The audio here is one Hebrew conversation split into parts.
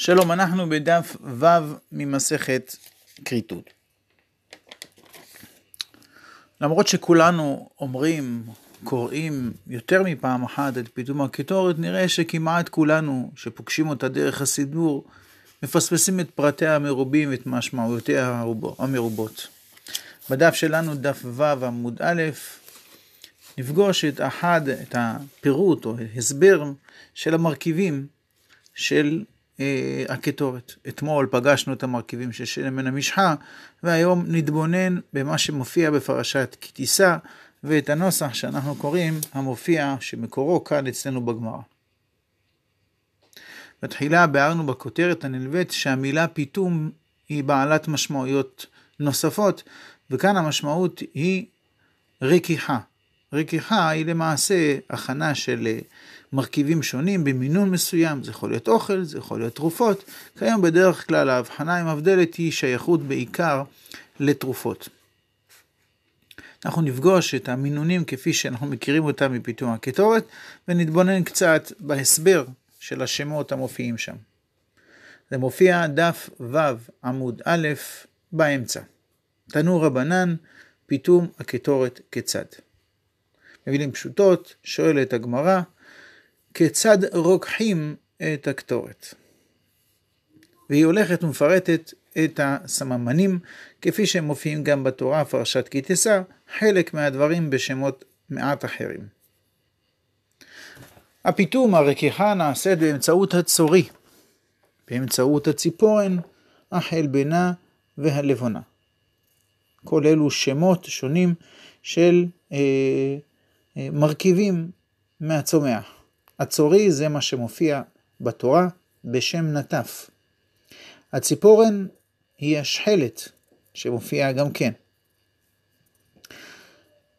שלום, אנחנו בדף ו' ממסכת כריתות. למרות שכולנו אומרים, קוראים יותר מפעם אחת את פיתום הקיטורת, נראה שכמעט כולנו שפוגשים אותה דרך הסידור, מפספסים את פרטיה המרובים ואת משמעויותיה המרובות. בדף שלנו, דף ו' עמוד א', נפגוש את אחד, את הפירוט או הסבר של המרכיבים של אה, הקטורת. אתמול פגשנו את המרכיבים של שמן המשחה, והיום נתבונן במה שמופיע בפרשת כי תישא, ואת הנוסח שאנחנו קוראים המופיע שמקורו כאן אצלנו בגמרא. בתחילה ביארנו בכותרת הנלווית שהמילה פיתום היא בעלת משמעויות נוספות, וכאן המשמעות היא רכיחה. רכיחה היא למעשה הכנה של אה, מרכיבים שונים במינון מסוים, זה יכול להיות אוכל, זה יכול להיות תרופות. כיום בדרך כלל ההבחנה עם הבדלת היא שייכות בעיקר לתרופות. אנחנו נפגוש את המינונים כפי שאנחנו מכירים אותם מפיתום הקטורת, ונתבונן קצת בהסבר של השמות המופיעים שם. זה מופיע דף ו' עמוד א' באמצע. תנו רבנן, פיתום הקטורת כיצד. במילים פשוטות, שואלת הגמרא, כיצד רוקחים את הקטורת. והיא הולכת ומפרטת את הסממנים, כפי שהם מופיעים גם בתורה, פרשת כי תשא, חלק מהדברים בשמות מעט אחרים. הפיתום, הרקיחה, נעשית באמצעות הצורי, באמצעות הציפורן, החלבנה והלבונה. כל אלו שמות שונים של אה, אה, מרכיבים מהצומח. הצורי זה מה שמופיע בתורה בשם נטף. הציפורן היא השחלת שמופיעה גם כן.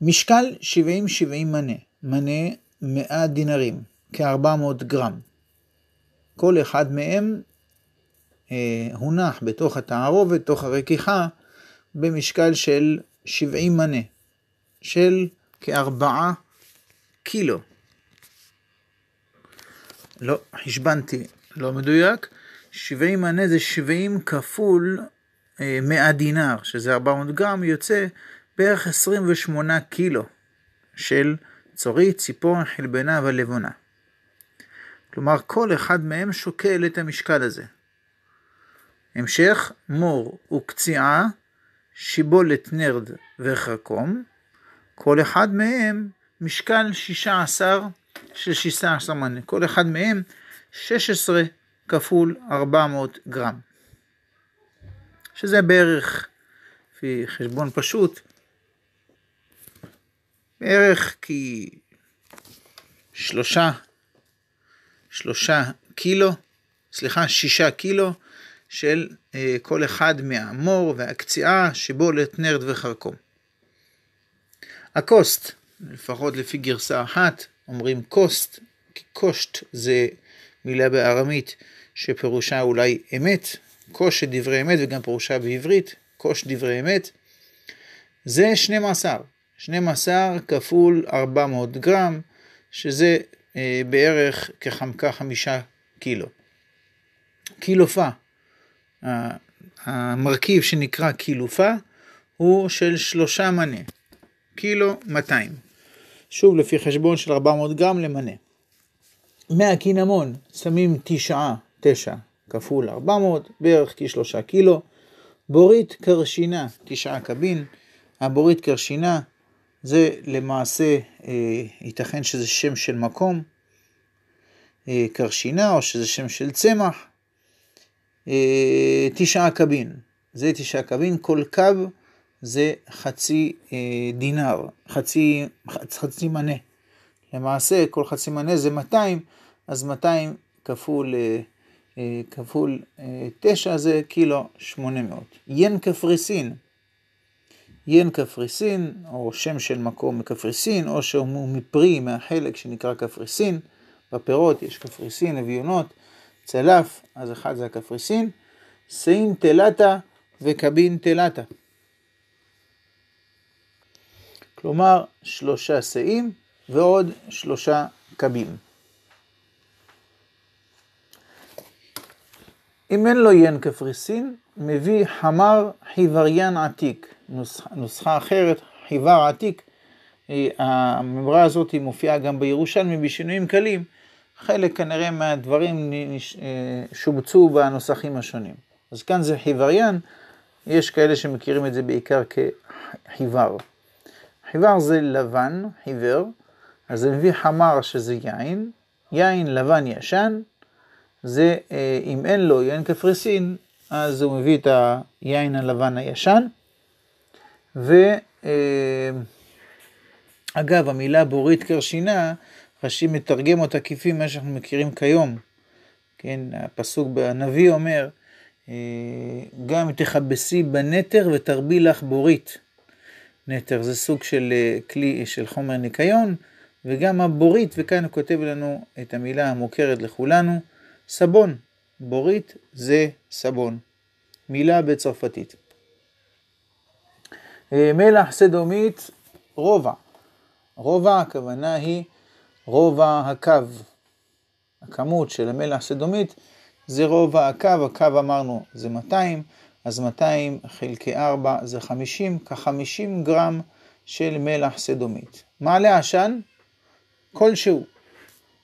משקל 70-70 מנה, מנה 100 דינרים, כ-400 גרם. כל אחד מהם אה, הונח בתוך התערובת, תוך הרכיחה, במשקל של 70 מנה, של כ-4 קילו. לא, חשבנתי, לא מדויק. 70 מנה זה 70 כפול 100 אה, דינר, שזה 400 גרם, יוצא בערך 28 קילו של צורי, ציפורן, חלבנה ולבונה. כלומר, כל אחד מהם שוקל את המשקל הזה. המשך, מור וקציעה, שיבולת נרד וחרקום, כל אחד מהם משקל 16 של שישה עשר מנה, כל אחד מהם 16 כפול 400 גרם, שזה בערך, לפי חשבון פשוט, בערך כי שלושה, שלושה קילו, סליחה, שישה קילו של אה, כל אחד מהמור והקציעה שבו לטנרד וחרקום. הקוסט, לפחות לפי גרסה אחת, אומרים קוסט, כי קושט זה מילה בארמית שפירושה אולי אמת, קוש דברי אמת וגם פירושה בעברית, קוש דברי אמת, זה 12, 12 כפול 400 גרם, שזה אה, בערך כחמקה חמישה קילו. קילופה, המרכיב שנקרא קילופה הוא של שלושה מנה, קילו 200. שוב לפי חשבון של 400 גרם למנה. מהקינמון שמים 9, 9 כפול 400, בערך כשלושה קילו. בורית קרשינה, 9 קבין. הבורית קרשינה זה למעשה, אה, ייתכן שזה שם של מקום, אה, קרשינה, או שזה שם של צמח. אה, תשעה קבין, זה תשעה קבין, כל קו זה חצי אה, דינר, חצי, חצי מנה. למעשה כל חצי מנה זה 200, אז 200 כפול, אה, אה, כפול אה, 9 זה קילו 800. ין קפריסין, ין קפריסין, או שם של מקום מקפריסין, או שהוא מפרי מהחלק שנקרא קפריסין, בפירות יש קפריסין, אביונות, צלף, אז אחד זה הקפריסין, סין תלתה וקבין תלתה. כלומר שלושה שאים ועוד שלושה קבים. אם אין לו ין קפריסין, מביא חמר חיווריין עתיק, נוסח, נוסחה אחרת, חיוור עתיק. הממרה הזאת מופיעה גם בירושלמי בשינויים קלים. חלק כנראה מהדברים אה, שובצו בנוסחים השונים. אז כאן זה חיווריין, יש כאלה שמכירים את זה בעיקר כחיוור. חיוור זה לבן, חיוור, אז זה מביא חמר שזה יין, יין לבן ישן, זה אה, אם אין לו יין קפריסין, אז הוא מביא את היין הלבן הישן. ואגב, אה, המילה בורית קרשינה, רש"י מתרגם אותה כפי מה שאנחנו מכירים כיום. כן, הפסוק הנביא אומר, אה, גם תכבסי בנתר ותרבי לך בורית. נתר זה סוג של אה, כלי אה, של חומר ניקיון, וגם הבורית, וכאן הוא כותב לנו את המילה המוכרת לכולנו, סבון. בורית זה סבון. מילה בצרפתית. אה, מלח סדומית, רובע. רובע הכוונה היא רובע הקו. הכמות של המלח סדומית זה רובע הקו, הקו אמרנו זה 200, אז 200 חלקי 4 זה 50, כ-50 גרם של מלח סדומית. מעלה עשן כלשהו.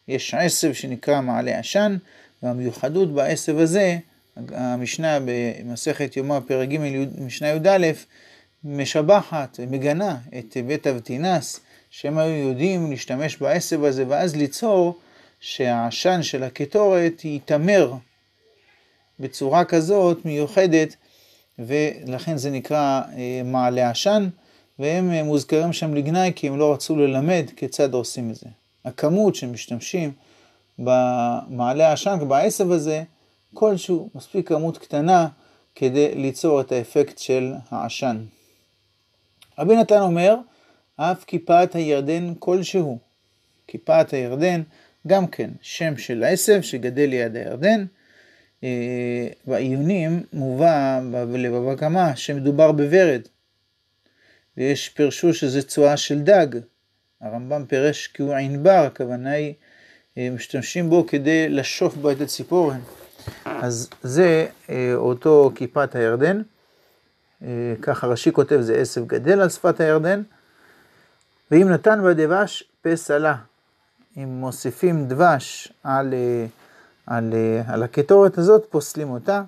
יש עשב שנקרא מעלה עשן, והמיוחדות בעשב הזה, המשנה במסכת יומא פרק ג', משנה י"א, משבחת ומגנה את בית אבטינס, שהם היו יודעים להשתמש בעשב הזה, ואז ליצור שהעשן של הקטורת ייתמר בצורה כזאת מיוחדת, ולכן זה נקרא אה, מעלה עשן, והם אה, מוזכרים שם לגנאי כי הם לא רצו ללמד כיצד עושים את זה. הכמות שמשתמשים במעלה העשן, ובעשב הזה, כלשהו, מספיק כמות קטנה כדי ליצור את האפקט של העשן. רבי נתן אומר, אף כיפת הירדן כלשהו. כיפת הירדן, גם כן, שם של עשב שגדל ליד הירדן, בעיונים אה, מובא לבבא קמא שמדובר בוורד. ויש פירשו שזה צואה של דג. הרמב"ם פירש כי הוא ענבר, הכוונה היא אה, משתמשים בו כדי לשוף בו את הציפורן. אז זה אה, אותו כיפת הירדן. ככה רש"י כותב, זה עשב גדל על שפת הירדן. ואם נתן בה דבש, פסלה. אם מוסיפים דבש על... על, אה, על הקטורת הזאת, פוסלים אותה.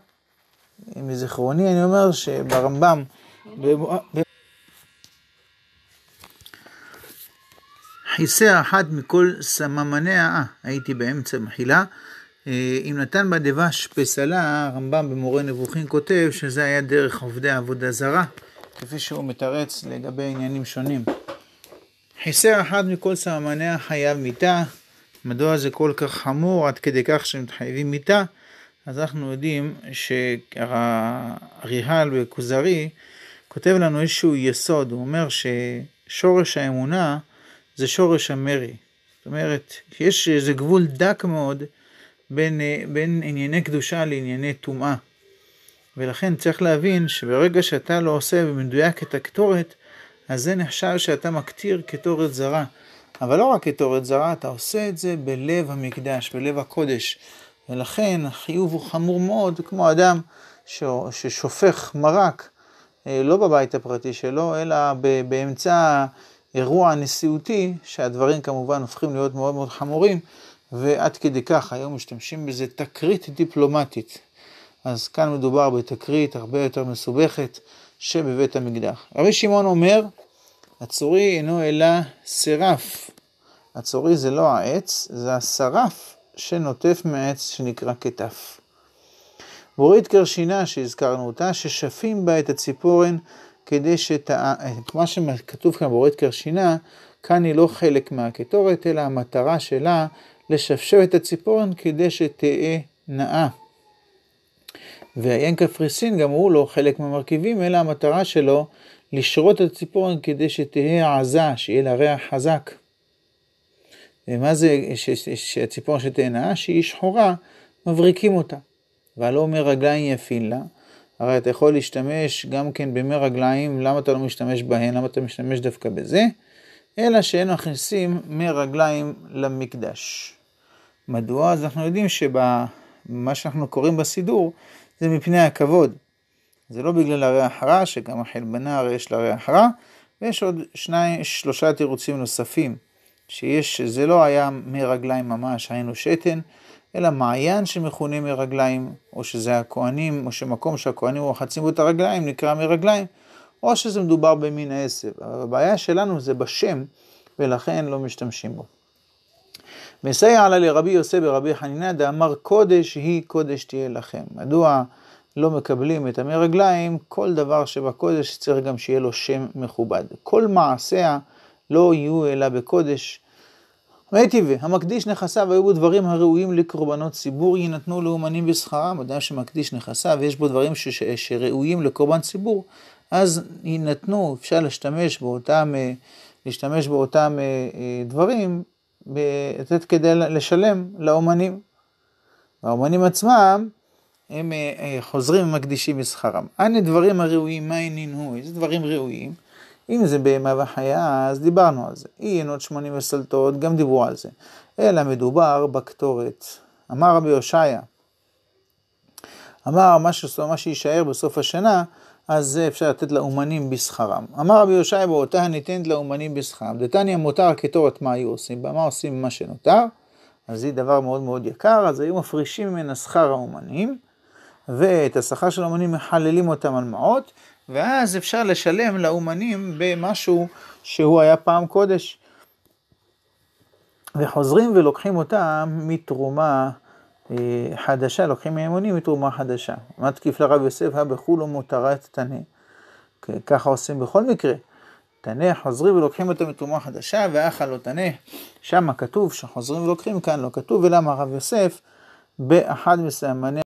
מזיכרוני אני אומר שברמב"ם, חיסה אחת מכל סממני האה, הייתי באמצע מחילה. אה, אם נתן בה דבש פסלה, הרמב"ם במורה נבוכים כותב שזה היה דרך עובדי עבודה זרה, כפי שהוא מתרץ לגבי עניינים שונים. חיסר אחד מכל סממניה חייב מיתה, מדוע זה כל כך חמור עד כדי כך שמתחייבים מיתה? אז אנחנו יודעים שהריהל וכוזרי כותב לנו איזשהו יסוד, הוא אומר ששורש האמונה זה שורש המרי. זאת אומרת, יש איזה גבול דק מאוד בין, בין ענייני קדושה לענייני טומאה. ולכן צריך להבין שברגע שאתה לא עושה במדויק את הקטורת, אז זה נחשב שאתה מקטיר קטורת זרה. אבל לא רק כתורת זרה, אתה עושה את זה בלב המקדש, בלב הקודש. ולכן החיוב הוא חמור מאוד, כמו אדם ש... ששופך מרק, אה, לא בבית הפרטי שלו, אלא ב... באמצע אירוע נשיאותי, שהדברים כמובן הופכים להיות מאוד מאוד חמורים, ועד כדי כך היום משתמשים בזה תקרית דיפלומטית. אז כאן מדובר בתקרית הרבה יותר מסובכת שבבית המקדח. רבי שמעון אומר, הצורי אינו אלא שרף. הצורי זה לא העץ, זה השרף שנוטף מהעץ שנקרא כתף. בורית קרשינה שהזכרנו אותה, ששפים בה את הציפורן כדי שתא... מה שכתוב כאן בורית קרשינה, כאן היא לא חלק מהקטורת, אלא המטרה שלה לשפשף את הציפורן כדי שתהא נאה. והעיין קפריסין גם הוא לא חלק מהמרכיבים, אלא המטרה שלו לשרות את הציפורן כדי שתהיה עזה, שיהיה לה ריח חזק. ומה זה שהציפורן שתהנה? שהיא שחורה, מבריקים אותה. והלא מי רגליים יפין לה. הרי אתה יכול להשתמש גם כן במי רגליים, למה אתה לא משתמש בהן? למה אתה משתמש דווקא בזה? אלא שאין מכניסים מי רגליים למקדש. מדוע? אז אנחנו יודעים שבמה שאנחנו קוראים בסידור זה מפני הכבוד. זה לא בגלל הריח רע, שגם החלבנה הרי יש לה ריח רע, ויש עוד שניים, שלושה תירוצים נוספים, שיש, שזה לא היה מרגליים ממש, היינו שתן, אלא מעיין שמכונה מרגליים, או שזה הכוהנים, או שמקום שהכוהנים רוחצים בו את הרגליים נקרא מרגליים, או שזה מדובר במין העשב. הבעיה שלנו זה בשם, ולכן לא משתמשים בו. מסייע לה לרבי יוסף ורבי חנינא דאמר קודש היא קודש תהיה לכם. מדוע לא מקבלים את עמי רגליים? כל דבר שבקודש צריך גם שיהיה לו שם מכובד. כל מעשיה לא יהיו אלא בקודש. ויטיבה, המקדיש נכסיו היו בו דברים הראויים לקורבנות ציבור, יינתנו לאומנים בשכרם, אדם שמקדיש נכסיו, יש בו דברים ש- ש- שראויים לקורבן ציבור, אז יינתנו, אפשר להשתמש באותם, אה, להשתמש באותם אה, אה, דברים לתת כדי לשלם לאומנים. והאומנים עצמם, הם אה, אה, חוזרים ומקדישים משכרם. אנה דברים הראויים, מה הנינו? איזה דברים ראויים? אם זה בהמה וחיה, אז דיברנו על זה. אי עינות שמונים וסלטות, גם דיברו על זה. אלא מדובר בקטורת. אמר רבי הושעיה, אמר מה, ש... מה שיישאר בסוף השנה, אז אפשר לתת לאומנים בשכרם. אמר רבי יהושע באותה ניתנת לאומנים בשכרם. דתניא מותר כתורת מה היו עושים בה, מה עושים עם מה שנותר? אז זה דבר מאוד מאוד יקר, אז היו מפרישים ממנה שכר האומנים, ואת השכר של האומנים מחללים אותם על מעות, ואז אפשר לשלם לאומנים במשהו שהוא היה פעם קודש. וחוזרים ולוקחים אותם מתרומה אה, חדשה, לוקחים מהאמונים מתרומה חדשה. מתקיף לרב יוסף, הא בחולו מותרה את תנא. ככה עושים בכל מקרה. תנא חוזרים ולוקחים אותו מתרומה חדשה, ואחא לא תנא. שם כתוב שחוזרים ולוקחים, כאן לא כתוב, ולמה רב יוסף באחד מסמני